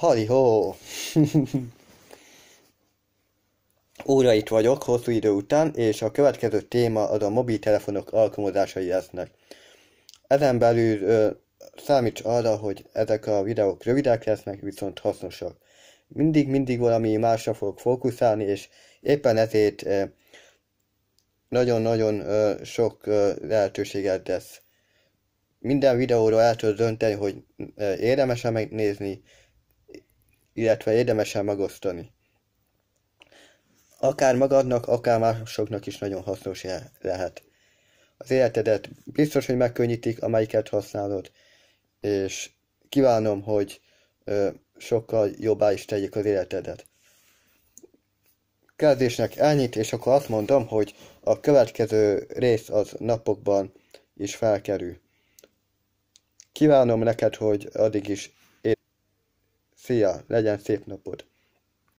Halihó! Óra itt vagyok, hosszú idő után, és a következő téma az a mobiltelefonok alkalmazásai lesznek. Ezen belül ö, számíts arra, hogy ezek a videók rövidek lesznek, viszont hasznosak. Mindig-mindig valami másra fogok fókuszálni, és éppen ezért nagyon-nagyon sok ö, lehetőséget tesz. Minden videóról el tudod dönteni, hogy érdemes-e megnézni, illetve érdemes-e megosztani. Akár magadnak, akár másoknak is nagyon hasznos lehet. Az életedet biztos, hogy megkönnyítik, amelyiket használod, és kívánom, hogy ö, sokkal jobbá is tegyék az életedet. Kezdésnek elnyit, és akkor azt mondom, hogy a következő rész az napokban is felkerül. Kívánom neked, hogy addig is Garcia, le hayan SIF no pude.